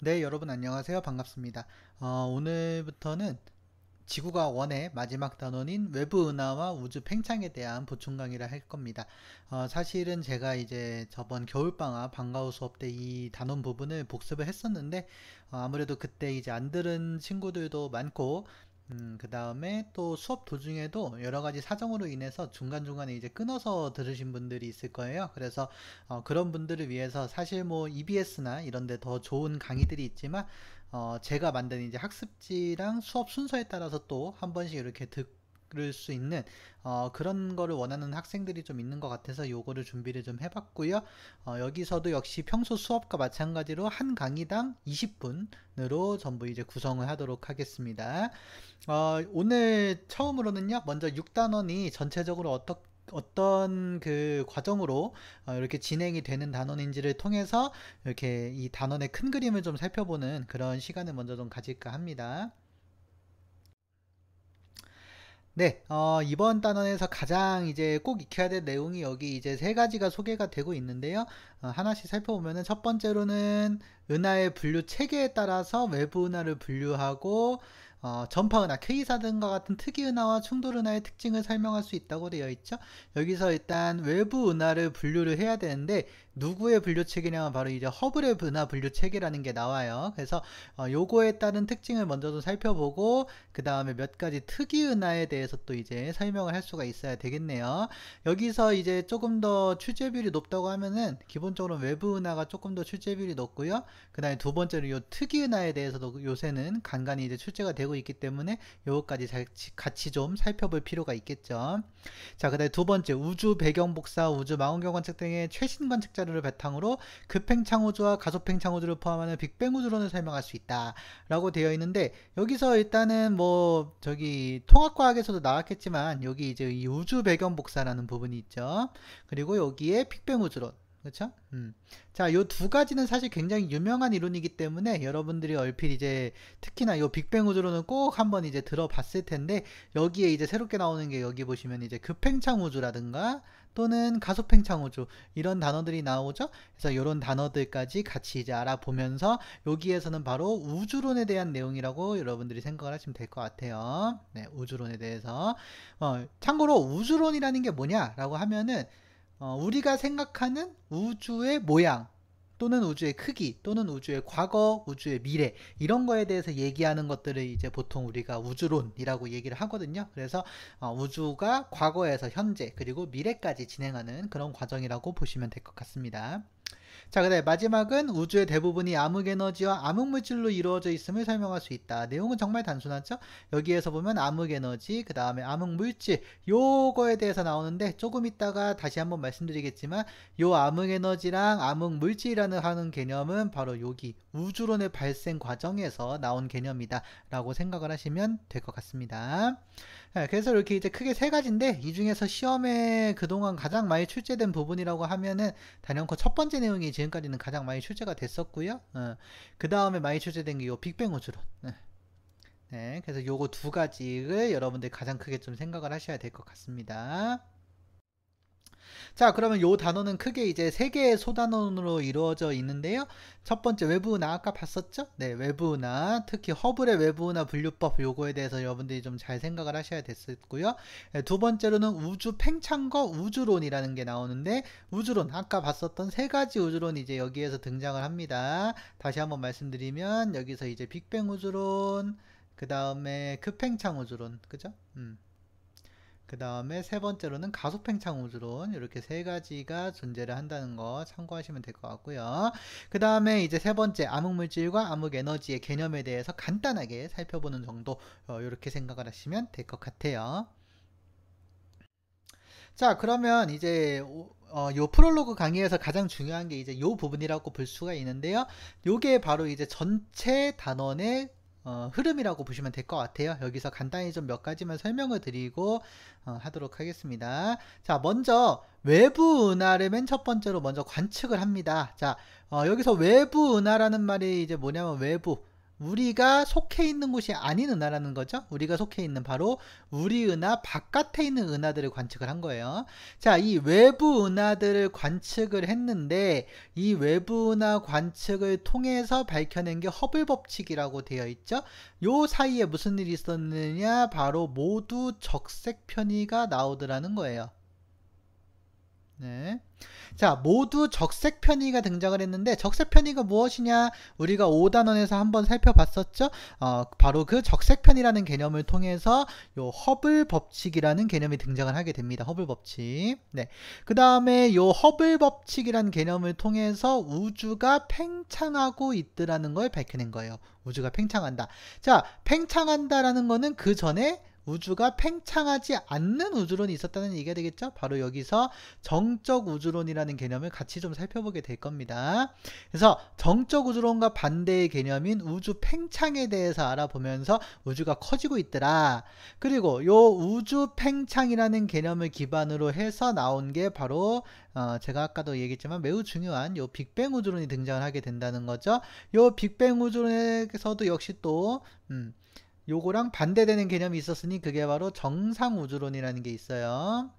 네, 여러분 안녕하세요. 반갑습니다. 어, 오늘부터는 지구과학 원의 마지막 단원인 외부 은하와 우주 팽창에 대한 보충 강의를 할 겁니다. 어, 사실은 제가 이제 저번 겨울방학 방과후 수업 때 이 단원 부분을 복습을 했었는데 어, 아무래도 그때 이제 안 들은 친구들도 많고 음, 그 다음에 또 수업 도중에도 여러 가지 사정으로 인해서 중간중간에 이제 끊어서 들으신 분들이 있을 거예요. 그래서 어, 그런 분들을 위해서 사실 뭐 EBS나 이런데 더 좋은 강의들이 있지만 어, 제가 만든 이제 학습지랑 수업 순서에 따라서 또 한 번씩 이렇게 듣고 그럴 수 있는 어, 그런 거를 원하는 학생들이 좀 있는 것 같아서 요거를 준비를 좀 해봤고요. 어, 여기서도 역시 평소 수업과 마찬가지로 한 강의당 20분으로 전부 이제 구성을 하도록 하겠습니다. 어, 오늘 처음으로는요. 먼저 6단원이 전체적으로 어떻게 어떤 그 과정으로 어, 이렇게 진행이 되는 단원인지를 통해서 이렇게 이 단원의 큰 그림을 좀 살펴보는 그런 시간을 먼저 좀 가질까 합니다. 네, 어, 이번 단원에서 가장 이제 꼭 익혀야 될 내용이 여기 이제 세 가지가 소개가 되고 있는데요. 어, 하나씩 살펴보면은 첫 번째로는 은하의 분류 체계에 따라서 외부 은하를 분류하고 어, 전파 은하, K사 등과 같은 특이 은하와 충돌 은하의 특징을 설명할 수 있다고 되어 있죠. 여기서 일단 외부 은하를 분류를 해야 되는데 누구의 분류 체계냐면 바로 이제 허블의 분화 분류 체계라는 게 나와요. 그래서 어, 요거에 따른 특징을 먼저 좀 살펴보고 그 다음에 몇 가지 특이 은하에 대해서 또 이제 설명을 할 수가 있어야 되겠네요. 여기서 이제 조금 더 출제율이 높다고 하면은 기본적으로 외부 은하가 조금 더 출제율이 높고요. 그 다음에 두 번째로 요 특이 은하에 대해서도 요새는 간간히 이제 출제가 되고 있기 때문에 요것까지 같이 좀 살펴볼 필요가 있겠죠. 자, 그 다음에 두 번째 우주 배경 복사, 우주 망원경 관측 등의 최신 관측자 사례를 바탕으로 급행창호주와가속행창호주를 포함하는 빅뱅우주론을 설명할 수 있다라고 되어 있는데 여기서 일단은 뭐 저기 통합과학에서도 나왔겠지만 여기 이제 이 우주 배경 복사라는 부분이 있죠. 그리고 여기에 빅뱅우주론 그렇죠? 음. 자, 요 두 가지는 사실 굉장히 유명한 이론이기 때문에 여러분들이 얼핏 이제 특히나 요 빅뱅 우주론은 꼭 한번 이제 들어봤을 텐데 여기에 이제 새롭게 나오는 게 여기 보시면 이제 급팽창 우주라든가 또는 가속팽창 우주 이런 단어들이 나오죠. 그래서 이런 단어들까지 같이 이제 알아보면서 여기에서는 바로 우주론에 대한 내용이라고 여러분들이 생각을 하시면 될 것 같아요. 네, 우주론에 대해서. 어, 참고로 우주론이라는 게 뭐냐라고 하면은 어, 우리가 생각하는 우주의 모양 또는 우주의 크기 또는 우주의 과거, 우주의 미래 이런 거에 대해서 얘기하는 것들을 이제 보통 우리가 우주론이라고 얘기를 하거든요. 그래서 어, 우주가 과거에서 현재 그리고 미래까지 진행하는 그런 과정이라고 보시면 될 것 같습니다. 자, 그 다음에 마지막은 우주의 대부분이 암흑 에너지와 암흑 물질로 이루어져 있음을 설명할 수 있다. 내용은 정말 단순하죠? 여기에서 보면 암흑 에너지, 그 다음에 암흑 물질, 요거에 대해서 나오는데 조금 있다가 다시 한번 말씀드리겠지만 요 암흑 에너지랑 암흑 물질이라는 하는 개념은 바로 여기 우주론의 발생 과정에서 나온 개념이다. 라고 생각을 하시면 될 것 같습니다. 네, 그래서 이렇게 이제 크게 세 가지인데 이 중에서 시험에 그동안 가장 많이 출제된 부분이라고 하면은 단연코 첫 번째 내용이 게 지금까지는 가장 많이 출제가 됐었고요. 어, 그 다음에 많이 출제된 게 요 빅뱅 우주론 네. 네, 그래서 요거 두 가지를 여러분들 가장 크게 좀 생각을 하셔야 될 것 같습니다. 자, 그러면 요 단어는 크게 이제 세 개의 소단원으로 이루어져 있는데요. 첫 번째 외부나 아까 봤었죠? 네, 외부나 특히 허블의 외부나 분류법 요거에 대해서 여러분들이 좀 잘 생각을 하셔야 됐었고요. 네, 두 번째로는 우주 팽창과 우주론이라는 게 나오는데 우주론 아까 봤었던 세 가지 우주론이 이제 여기에서 등장을 합니다. 다시 한번 말씀드리면 여기서 이제 빅뱅 우주론 그 다음에 급팽창 우주론 그죠? 음. 그 다음에 세 번째로는 가소팽창 우주론 이렇게 세 가지가 존재를 한다는 거 참고하시면 될 것 같고요. 그 다음에 이제 세 번째 암흑물질과 암흑에너지의 개념에 대해서 간단하게 살펴보는 정도 어, 이렇게 생각을 하시면 될 것 같아요. 자 그러면 이제 어, 요 프롤로그 강의에서 가장 중요한 게 이제 요 부분이라고 볼 수가 있는데요. 요게 바로 이제 전체 단원의 어, 흐름이라고 보시면 될 것 같아요. 여기서 간단히 좀 몇 가지만 설명을 드리고 어, 하도록 하겠습니다. 자, 먼저 외부 은하를 맨 첫 번째로 먼저 관측을 합니다. 자, 어, 여기서 외부 은하라는 말이 이제 뭐냐면 외부 우리가 속해 있는 곳이 아닌 은하라는 거죠. 우리가 속해 있는 바로 우리 은하 바깥에 있는 은하들을 관측을 한 거예요. 자, 이 외부 은하들을 관측을 했는데 이 외부 은하 관측을 통해서 밝혀낸 게 허블 법칙이라고 되어 있죠. 요 사이에 무슨 일이 있었느냐? 바로 모두 적색 편의가 나오더라는 거예요. 네. 자, 모두 적색 편의가 등장을 했는데 적색 편의가 무엇이냐? 우리가 5단원에서 한번 살펴봤었죠? 어, 바로 그 적색 편의라는 개념을 통해서 요 허블 법칙이라는 개념이 등장을 하게 됩니다. 허블 법칙. 네. 그다음에 요 허블 법칙이라는 개념을 통해서 우주가 팽창하고 있더라는 걸 밝혀낸 거예요. 우주가 팽창한다. 자, 팽창한다라는 거는 그 전에 우주가 팽창하지 않는 우주론이 있었다는 얘기가 되겠죠? 바로 여기서 정적 우주론이라는 개념을 같이 좀 살펴보게 될 겁니다. 그래서 정적 우주론과 반대의 개념인 우주 팽창에 대해서 알아보면서 우주가 커지고 있더라. 그리고 요 우주 팽창이라는 개념을 기반으로 해서 나온 게 바로 어 제가 아까도 얘기했지만 매우 중요한 요 빅뱅 우주론이 등장을 하게 된다는 거죠. 요 빅뱅 우주론에서도 역시 또 음, 요거랑 반대되는 개념이 있었으니 그게 바로 정상우주론이라는 게 있어요.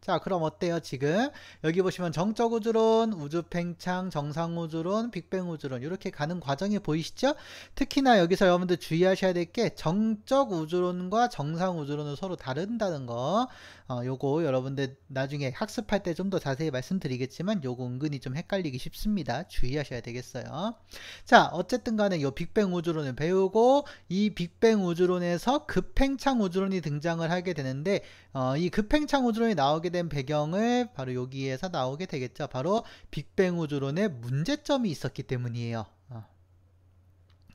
자 그럼 어때요 지금 여기 보시면 정적 우주론 우주팽창 정상 우주론 빅뱅 우주론 이렇게 가는 과정이 보이시죠 특히나 여기서 여러분들 주의하셔야 될 게 정적 우주론과 정상 우주론은 서로 다른다는 거 어, 요거 여러분들 나중에 학습할 때 좀 더 자세히 말씀드리겠지만 요거 은근히 좀 헷갈리기 쉽습니다 주의하셔야 되겠어요 자 어쨌든 간에 요 빅뱅 우주론을 배우고 이 빅뱅 우주론에서 급팽창 우주론이 등장을 하게 되는데 어, 이 급팽창 우주론이 나오게 나오게 된 배경을 바로 여기에서 나오게 되겠죠. 바로 빅뱅 우주론의 문제점이 있었기 때문이에요.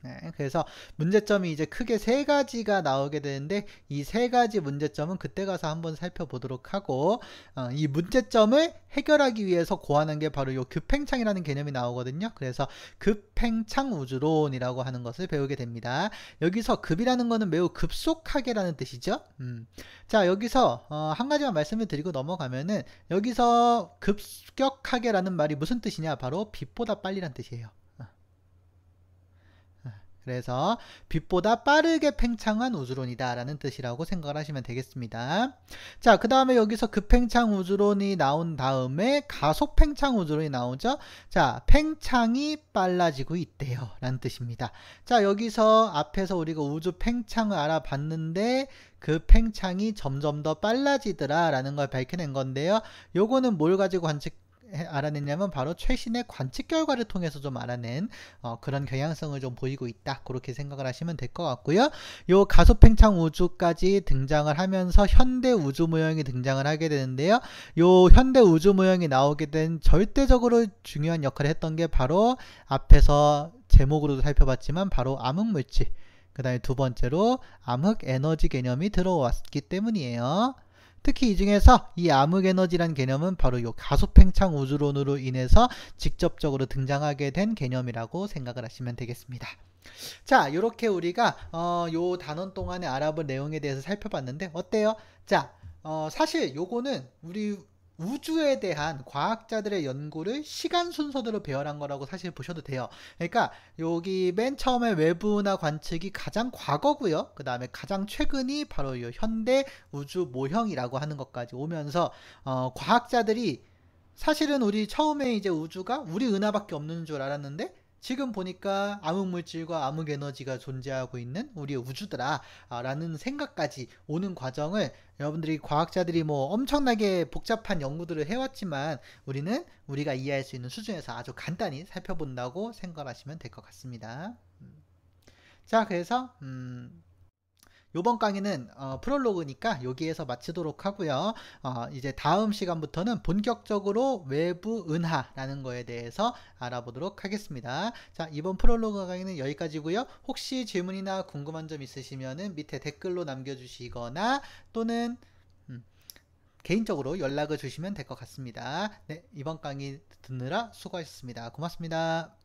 네, 그래서 문제점이 이제 크게 세 가지가 나오게 되는데 이 세 가지 문제점은 그때 가서 한번 살펴보도록 하고 어, 이 문제점을 해결하기 위해서 고안한 게 바로 요 급팽창이라는 개념이 나오거든요. 그래서 급팽창 우주론이라고 하는 것을 배우게 됩니다. 여기서 급이라는 것은 매우 급속하게라는 뜻이죠. 음. 자 여기서 어, 한 가지만 말씀을 드리고 넘어가면은 여기서 급격하게라는 말이 무슨 뜻이냐 바로 빛보다 빨리란 뜻이에요. 그래서 빛보다 빠르게 팽창한 우주론이다 라는 뜻이라고 생각을 하시면 되겠습니다. 자, 그 다음에 여기서 급팽창 우주론이 나온 다음에 가속 팽창 우주론이 나오죠. 자, 팽창이 빨라지고 있대요 라는 뜻입니다. 자, 여기서 앞에서 우리가 우주 팽창을 알아봤는데 그 팽창이 점점 더 빨라지더라 라는 걸 밝혀낸 건데요. 요거는 뭘 가지고 관측 알아냈냐면 바로 최신의 관측 결과를 통해서 좀 알아낸 어, 그런 경향성을 좀 보이고 있다 그렇게 생각을 하시면 될 것 같고요 요 가소팽창 우주까지 등장을 하면서 현대 우주 모형이 등장을 하게 되는데요 요 현대 우주 모형이 나오게 된 절대적으로 중요한 역할을 했던 게 바로 앞에서 제목으로도 살펴봤지만 바로 암흑물질 그 다음에 두 번째로 암흑 에너지 개념이 들어왔기 때문이에요 특히 이 중에서 이 암흑 에너지란 개념은 바로 이 가소팽창 우주론으로 인해서 직접적으로 등장하게 된 개념이라고 생각을 하시면 되겠습니다. 자, 이렇게 우리가 어, 요 단원 동안에 알아본 내용에 대해서 살펴봤는데 어때요? 자, 어, 사실 요거는 우리 우주에 대한 과학자들의 연구를 시간 순서대로 배열한 거라고 사실 보셔도 돼요. 그러니까 여기 맨 처음에 외부나 관측이 가장 과거고요. 그 다음에 가장 최근이 바로 이 현대 우주 모형이라고 하는 것까지 오면서 어, 과학자들이 사실은 우리 처음에 이제 우주가 우리 은하밖에 없는 줄 알았는데 지금 보니까 암흑물질과 암흑에너지가 존재하고 있는 우리의 우주더라 아, 라는 생각까지 오는 과정을 여러분들이 과학자들이 뭐 엄청나게 복잡한 연구들을 해왔지만 우리는 우리가 이해할 수 있는 수준에서 아주 간단히 살펴본다고 생각하시면 될 것 같습니다. 음. 자 그래서 음, 요번 강의는 어, 프롤로그니까 여기에서 마치도록 하고요. 어, 이제 다음 시간부터는 본격적으로 외부 은하라는 거에 대해서 알아보도록 하겠습니다. 자, 이번 프롤로그 강의는 여기까지고요. 혹시 질문이나 궁금한 점 있으시면은 밑에 댓글로 남겨주시거나 또는 음, 개인적으로 연락을 주시면 될 것 같습니다. 네, 이번 강의 듣느라 수고하셨습니다. 고맙습니다.